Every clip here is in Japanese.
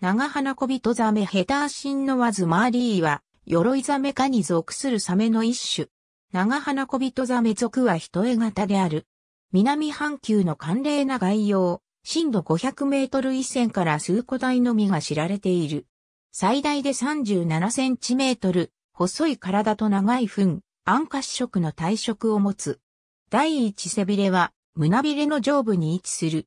長花小人ザメヘターシンノワズマーリーは、鎧ザメ科に属するサメの一種。長花小人ザメ属は人絵型である。南半球の寒冷な外洋、深度500メートル以線から数個体のみが知られている。最大で37センチメートル、細い体と長い糞、暗褐色の体色を持つ。第一背びれは、胸びれの上部に位置する。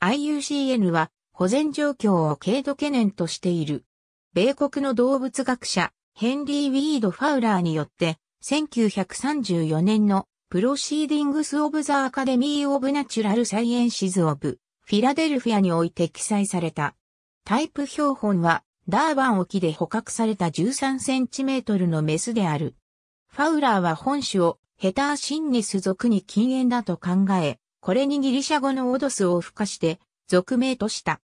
IUCN は、保全状況を軽度懸念としている。米国の動物学者、ヘンリー・ウィード・ファウラーによって、1934年のプロシーディングス・オブ・ザ・アカデミー・オブ・ナチュラル・サイエンシズ・オブ・フィラデルフィアにおいて記載された。タイプ標本は、ダーバン沖で捕獲された13センチメートルのメスである。ファウラーは本種をヘターシンネス属に禁煙だと考え、これにギリシャ語のオドスを付加して、属名とした。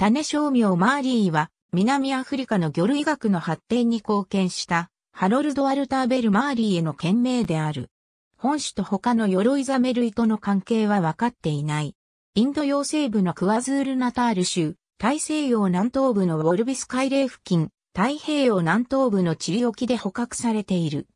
種商名マーリーは、南アフリカの魚類学の発展に貢献した、ハロルド・アルターベル・マーリーへの懸命である。本種と他の鎧ザメ類との関係は分かっていない。インド洋西部のクワズールナタール州、大西洋南東部のウォルビス海嶺付近、太平洋南東部のチリ沖で捕獲されている。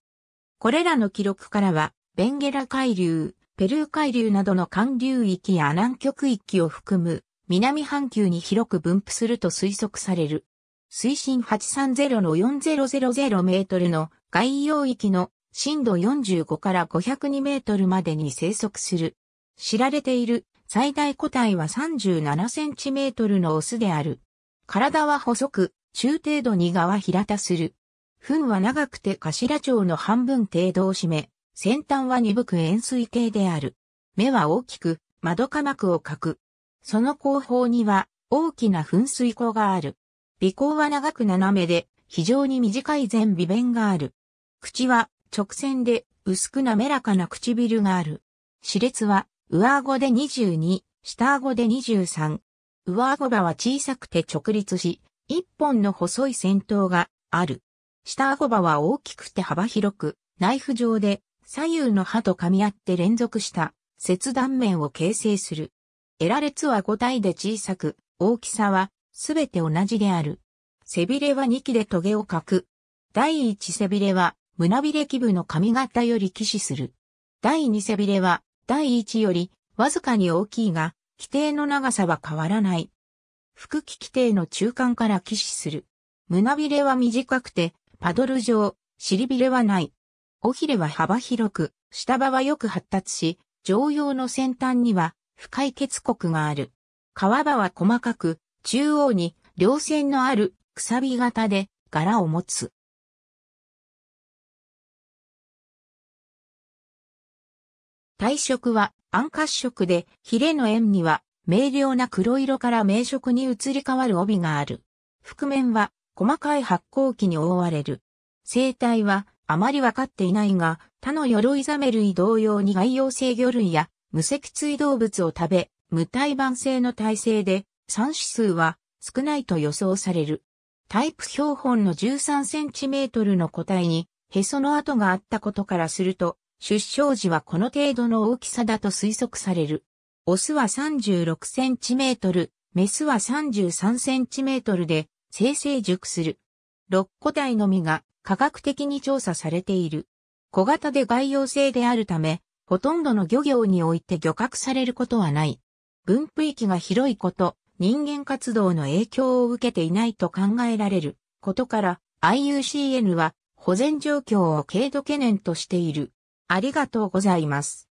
これらの記録からは、ベンゲラ海流、ペルー海流などの寒流域や南極域を含む南半球に広く分布すると推測される。水深830の4000メートルの外洋域の深度45から502メートルまでに生息する。知られている最大個体は37センチメートルのオスである。体は細く、中程度に側平たする。糞は長くて頭腸の半分程度を占め、先端は鈍く円錐形である。目は大きく、窓科膜を欠く。その後方には大きな噴水口がある。鼻孔は長く斜めで非常に短い前鼻弁がある。口は直線で薄く滑らかな唇がある。歯列は上顎で22、下顎で23。上顎歯は小さくて直立し、一本の細い先頭がある。下顎歯は大きくて幅広く、ナイフ状で左右の歯と噛み合って連続した切断面を形成する。エラ列は5体で小さく、大きさはすべて同じである。背びれは2機でトゲを描く。第1背びれは胸びれ基部の髪型より起死する。第2背びれは第1よりわずかに大きいが、規定の長さは変わらない。腹気規定の中間から起死する。胸びれは短くて、パドル状、尻びれはない。尾ひれは幅広く、下場はよく発達し、常用の先端には不解決国がある。川場は細かく、中央に稜線のあるくさび型で柄を持つ。体色は暗褐色で、ヒレの円には明瞭な黒色から明色に移り変わる帯がある。覆面は細かい発光器に覆われる。生態はあまりわかっていないが、他の鎧ザメ類同様に外洋性魚類や無脊椎動物を食べ、無体盤性の体制で、産指数は少ないと予想される。タイプ標本の 13cm の個体に、へその跡があったことからすると、出生時はこの程度の大きさだと推測される。オスは 36cm、メスは 33cm で、生成熟する。6個体のみが科学的に調査されている。小型で外洋性であるため、ほとんどの漁業において漁獲されることはない。分布域が広いこと、人間活動の影響を受けていないと考えられることから IUCN は保全状況を軽度懸念としている。ありがとうございます。